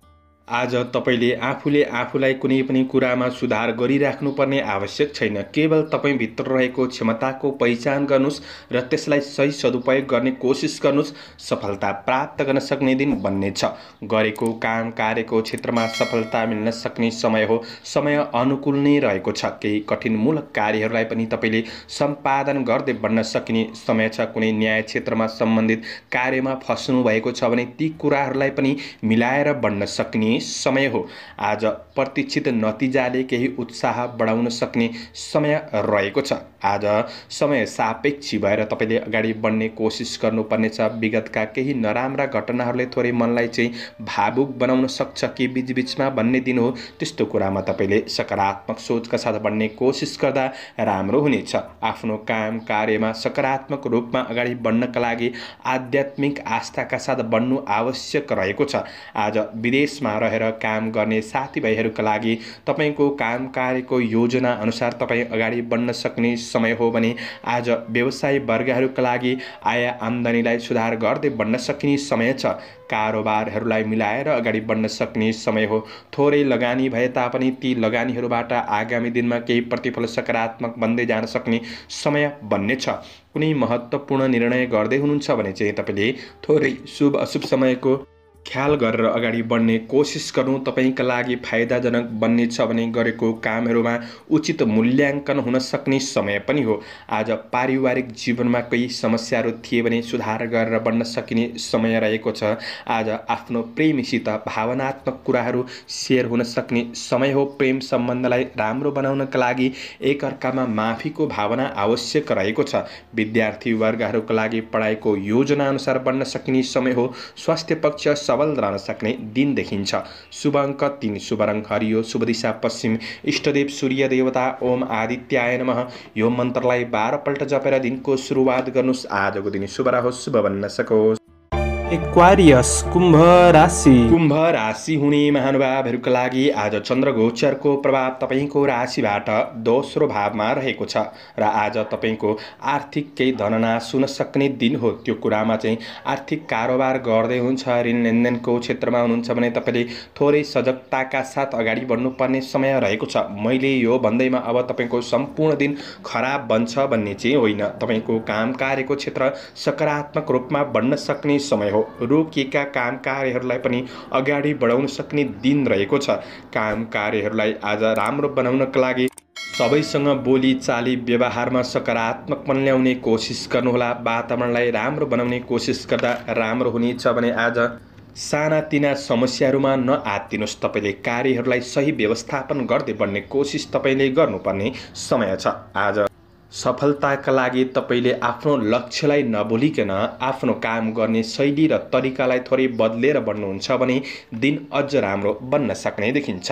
आज तपाईँले आफूले आफूलाई कुनै पनि कुरामा सुधार गरिराख्नुपर्ने आवश्यक छैन केवल तपाईँभित्र रहेको क्षमताको पहिचान गर्नुहोस् र त्यसलाई सही सदुपयोग गर्ने कोसिस गर्नुहोस् सफलता प्राप्त गर्न सक्ने दिन बन्नेछ गरेको काम कार्यको क्षेत्रमा सफलता मिल्न सक्ने समय हो समय अनुकूल नै रहेको छ केही कठिन मूलक कार्यहरूलाई पनि तपाईँले सम्पादन गर्दै बन्न सकिने समय छ कुनै न्याय क्षेत्रमा सम्बन्धित कार्यमा फस्नु भएको छ भने ती कुराहरूलाई पनि मिलाएर बन्न सक्ने समय हो आज प्रतीक्षित नतिजाले केही उत्साह बढाउन सक्ने समय रहेको छ आज समय सापेक्षी भएर तपाईँले अगाडि बढ्ने कोसिस गर्नुपर्नेछ विगतका केही नराम्रा घटनाहरूले थोरै मनलाई चाहिँ भावुक बनाउन सक्छ कि बिचबिचमा भन्ने दिन हो त्यस्तो कुरामा तपाईँले सकारात्मक सोचका साथ बढ्ने कोसिस गर्दा राम्रो हुनेछ आफ्नो काम कार्यमा सकारात्मक रूपमा अगाडि बढ्नका लागि आध्यात्मिक आस्थाका साथ बढ्नु आवश्यक रहेको छ आज विदेशमा रहेर काम गर्ने साथीभाइहरूका लागि तपाईँको काम कार्यको योजना अनुसार तपाईँ अगाडि बढ्न सक्ने समय हो भने आज व्यवसाय वर्गहरूका लागि आय आम्दानीलाई सुधार गर्दै बढ्न सकिने समय छ कारोबारहरूलाई मिलाएर अगाडि बढ्न सक्ने समय हो थोरै लगानी भए तापनि ती लगानीहरूबाट आगामी दिनमा केही प्रतिफल सकारात्मक बन्दै जान सक्ने समय बन्ने छ कुनै महत्त्वपूर्ण निर्णय गर्दै हुनुहुन्छ भने चाहिँ तपाईँले थोरै शुभ अशुभ समयको ख्याल गरेर अगाडि बढ्ने कोसिस गर्नु तपाईँका लागि फाइदाजनक बन्नेछ भने गरेको कामहरूमा उचित मूल्याङ्कन हुन सक्ने समय पनि हो आज पारिवारिक जीवनमा केही समस्याहरू थिए भने सुधार गरेर बन्न सकिने समय रहेको छ आज आफ्नो प्रेमीसित भावनात्मक कुराहरू सेयर हुन सक्ने समय हो प्रेम सम्बन्धलाई राम्रो बनाउनका लागि एकअर्कामा माफीको भावना आवश्यक रहेको छ विद्यार्थी लागि पढाइको योजना अनुसार बन्न सकिने समय हो स्वास्थ्य पक्ष सबल रहन सक्ने दिन देखिन्छ शुभ अङ्क तिन शुभ रङ हरियो शुभ दिशा पश्चिम इष्टदेव सूर्य देवता ओम आदित्याय नम यो मन्त्रलाई बाह्रपल्ट जपेर दिनको सुरुवात गर्नुहोस् आजको दिन शुभ रहोस् शुभ बन्न सकोस् एक्वारियस कुम्भ राशि कुम्भ राशि हुने महानुभावहरूका लागि आज चन्द्र गोचरको प्रभाव तपाईँको राशिबाट दोस्रो भावमा रहेको छ र आज तपाईँको आर्थिक केही धनना हुन सक्ने दिन हो त्यो कुरामा चाहिँ आर्थिक कारोबार गर्दै हुन्छ ऋण लेनदेनको क्षेत्रमा हुनुहुन्छ भने तपाईँले थोरै सजगताका साथ अगाडि बढ्नुपर्ने समय रहेको छ मैले यो भन्दैमा अब तपाईँको सम्पूर्ण दिन खराब बन्छ भन्ने चाहिँ होइन तपाईँको काम कार्यको क्षेत्र सकारात्मक रूपमा बढ्न सक्ने समय हो रोकिएका काम कार्यहरूलाई पनि अगाडि बढाउन सक्ने दिन रहेको छ काम कार्यहरूलाई आज राम्रो बनाउनका लागि सबैसँग बोली चाली व्यवहारमा सकारात्मक मन ल्याउने कोसिस गर्नुहोला वातावरणलाई राम्रो बनाउने कोसिस गर्दा राम्रो हुनेछ भने आज सानातिना समस्याहरूमा नआत्तिनुहोस् तपाईँले कार्यहरूलाई सही व्यवस्थापन गर्दै बढ्ने कोसिस तपाईँले गर्नुपर्ने समय छ आज सफलताका लागि तपाईँले आफ्नो लक्ष्यलाई नभुलिकन आफ्नो काम गर्ने शैली र तरिकालाई थोरै बदलेर बन्नुहुन्छ भने दिन अझ राम्रो बन्न सक्ने देखिन्छ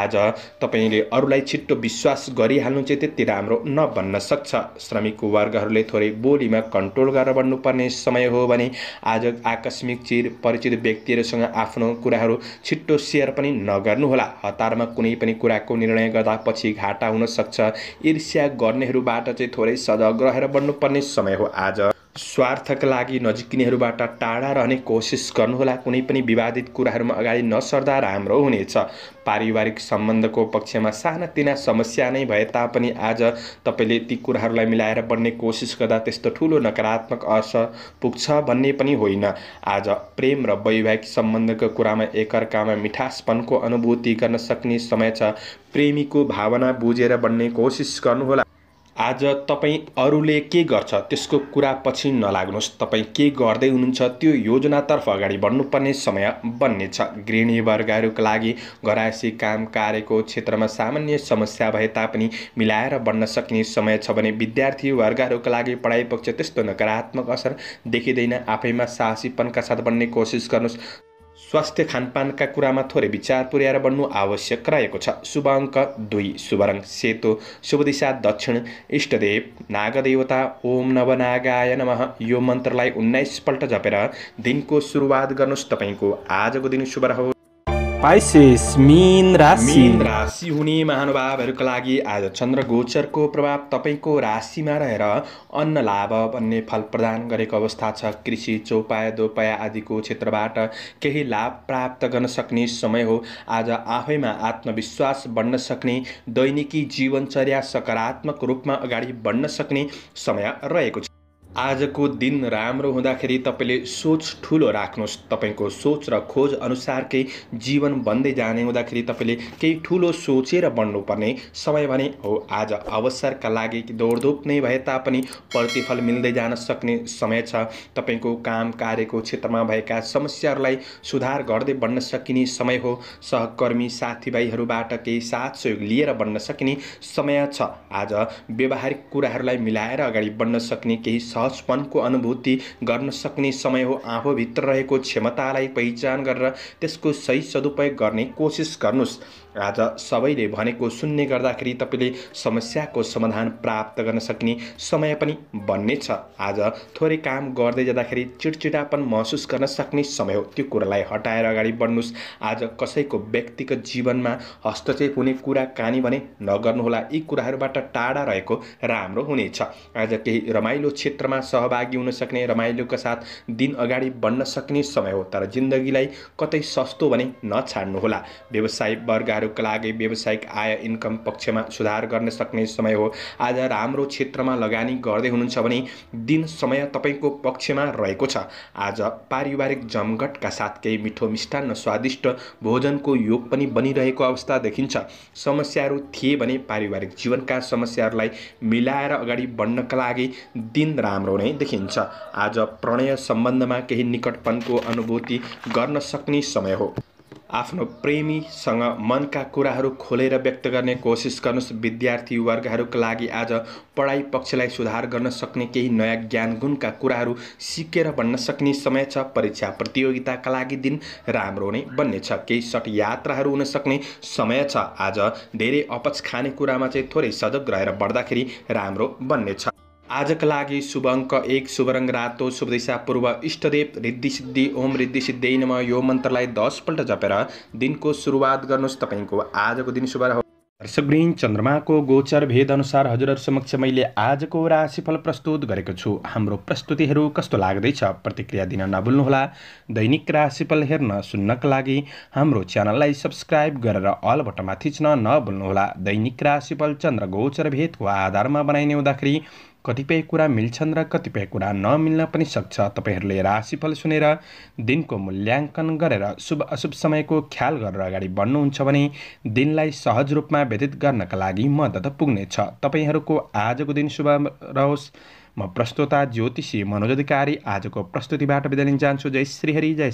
आज तपाईँले अरूलाई छिट्टो विश्वास गरिहाल्नु चाहिँ त्यति राम्रो नबन्न सक्छ श्रमिक वर्गहरूले थोरै बोलीमा कन्ट्रोल गरेर बन्नुपर्ने समय हो भने आज आकस्मिक चिर परिचित व्यक्तिहरूसँग आफ्नो कुराहरू छिट्टो सेयर पनि नगर्नुहोला हतारमा कुनै पनि कुराको निर्णय गर्दा पछि घाटा हुनसक्छ ईर्ष्या गर्नेहरूबाट चाहिँ थोरै सजग रहेर बन्नुपर्ने समय हो आज स्वार्थका लागि नजिकिनेहरूबाट टाढा रहने कोसिस गर्नुहोला कुनै पनि विवादित कुराहरूमा अगाडि नसर्दा राम्रो हुनेछ पारिवारिक सम्बन्धको पक्षमा सानातिना समस्या नै भए तापनि आज तपाईँले ती कुराहरूलाई मिलाएर बढ्ने कोसिस गर्दा त्यस्तो ठुलो नकारात्मक असर पुग्छ भन्ने पनि होइन आज प्रेम र वैवाहिक सम्बन्धको कुरामा एकअर्कामा मिठासपनको अनुभूति गर्न सक्ने समय छ प्रेमीको भावना बुझेर बन्ने कोसिस गर्नुहोला आज तपाईँ अरूले के गर्छ त्यसको कुरा पछि नलाग्नुहोस् तपाईँ के गर्दै हुनुहुन्छ त्यो योजनातर्फ अगाडि बढ्नुपर्ने समय बन्नेछ गृहिणी वर्गहरूको लागि घरासी काम कार्यको क्षेत्रमा सामान्य समस्या भए तापनि मिलाएर बन्न सक्ने समय छ भने विद्यार्थी वर्गहरूको लागि पढाइ पक्ष त्यस्तो नकारात्मक असर देखिँदैन आफैमा साहसीपनका साथ बन्ने कोसिस गर्नुहोस् स्वास्थ्य खानपानका कुरामा थोरै विचार पुर्याएर बन्नु आवश्यक रहेको छ शुभ अङ्क दुई शुभ रङ सेतो शुभ दिशा दक्षिण इष्टदेव नागदेवता ओम नवनागाय नम यो मन्त्रलाई उन्नाइसपल्ट जपेर दिनको सुरुवात गर्नुहोस् तपाईँको आजको दिन शुभ रहोस् पाइसेस मिन राशि मिन राशि हुने महानुभावहरूका लागि आज चन्द्र गोचरको प्रभाव तपाईँको राशिमा रहेर अन्न लाभ भन्ने फल प्रदान गरेको अवस्था छ कृषि चौपाया दोपाया आदिको क्षेत्रबाट केही लाभ प्राप्त गर्न सक्ने समय हो आज आफैमा आत्मविश्वास बढ्न सक्ने दैनिकी जीवनचर्या सकारात्मक रूपमा अगाडि बढ्न सक्ने समय रहेको छ आजको दिन राम्रो हुँदाखेरि तपाईँले सोच ठुलो राख्नुहोस् तपाईँको सोच र खोज अनुसारकै जीवन बन्दै जाने हुँदाखेरि तपाईँले केही ठुलो सोचेर बन्नुपर्ने समय भने हो आज अवसरका लागि दौडधुप नै भए तापनि प्रतिफल मिल्दै जान सक्ने समय छ तपाईँको काम कार्यको क्षेत्रमा भएका समस्याहरूलाई सुधार गर्दै बन्न सकिने समय हो सहकर्मी साथीभाइहरूबाट केही साथ सहयोग लिएर बन्न सकिने समय छ आज व्यावहारिक कुराहरूलाई मिलाएर अगाडि बढ्न सक्ने केही सहजपनको अनुभूति गर्न सक्ने समय हो आफूभित्र रहेको क्षमतालाई पहिचान गरेर त्यसको सही सदुपयोग गर्ने कोसिस गर्नुहोस् आज सबैले भनेको सुन्ने गर्दाखेरि तपाईँले समस्याको समाधान प्राप्त गर्न सक्ने समय पनि बन्नेछ आज थोरै काम गर्दै जाँदाखेरि चिडचिडापन महसुस गर्न सक्ने समय हो त्यो कुरालाई हटाएर अगाडि बढ्नुहोस् आज कसैको व्यक्तिगत जीवनमा हस्तक्षेप हुने कुरा कानी भने नगर्नुहोला यी कुराहरूबाट टाढा रहेको राम्रो हुनेछ आज केही रमाइलो क्षेत्र सफरमा सहभागी हुन सक्ने रमाइलोका साथ दिन अगाडि बढ्न सक्ने समय हो तर जिन्दगीलाई कतै सस्तो भने नछाड्नुहोला व्यवसाय वर्गहरूका लागि व्यावसायिक आय इन्कम पक्षमा सुधार गर्न सक्ने समय हो आज राम्रो क्षेत्रमा लगानी गर्दै हुनुहुन्छ भने दिन समय तपाईँको पक्षमा रहेको छ आज पारिवारिक जमघटका साथ केही मिठो मिष्ठान्न स्वादिष्ट भोजनको योग पनि बनिरहेको अवस्था देखिन्छ समस्याहरू थिए भने पारिवारिक जीवनका समस्याहरूलाई मिलाएर अगाडि बढ्नका लागि दिन राम राम्रो नै देखिन्छ आज प्रणय सम्बन्धमा केही निकटपनको अनुभूति गर्न सक्ने समय हो आफ्नो प्रेमीसँग मनका कुराहरू खोलेर व्यक्त गर्ने कोसिस गर्नुहोस् विद्यार्थी वर्गहरूका लागि आज पढाइ पक्षलाई सुधार गर्न सक्ने केही नयाँ ज्ञान गुणका कुराहरू सिकेर बन्न सक्ने समय छ परीक्षा प्रतियोगिताका लागि दिन राम्रो नै बन्नेछ केही सट यात्राहरू हुन सक्ने समय छ आज धेरै अपच खाने कुरामा चाहिँ थोरै सजग रहेर बढ्दाखेरि राम्रो बन्नेछ आजका लागि शुभ अङ्क एक शुभ रङ्ग रातो शुभ दिशा पूर्व इष्टदेव रिद्धि सिद्धि ओम रिद्धि सिद्धि नम यो मन्त्रलाई दसपल्ट जपेर दिनको सुरुवात गर्नुहोस् तपाईँको आजको दिन शुभ रह हर्षग्रीन चन्द्रमाको गोचर भेद अनुसार हजुरहरू समक्ष मैले आजको राशिफल प्रस्तुत गरेको छु हाम्रो प्रस्तुतिहरू कस्तो लाग्दैछ प्रतिक्रिया दिन नभुल्नुहोला दैनिक राशिफल हेर्न सुन्नका लागि हाम्रो च्यानललाई सब्सक्राइब गरेर अल बटनमा थिच्न नभुल्नुहोला दैनिक राशिफल चन्द्र गोचर भेदको आधारमा बनाइने हुँदाखेरि कतिपय कुरा मिल्छन् र कतिपय कुरा नमिल्न पनि सक्छ तपाईँहरूले राशिफल सुनेर दिनको मूल्याङ्कन गरेर शुभ अशुभ समयको ख्याल गरेर अगाडि बढ्नुहुन्छ भने दिनलाई सहज रूपमा व्यतीत गर्नका लागि मद्दत पुग्नेछ तपाईँहरूको आजको दिन शुभ रहोस् म प्रस्तोता ज्योतिषी मनोज अधिकारी आजको प्रस्तुतिबाट बिदा लिन चाहन्छु जय श्रीहरि जय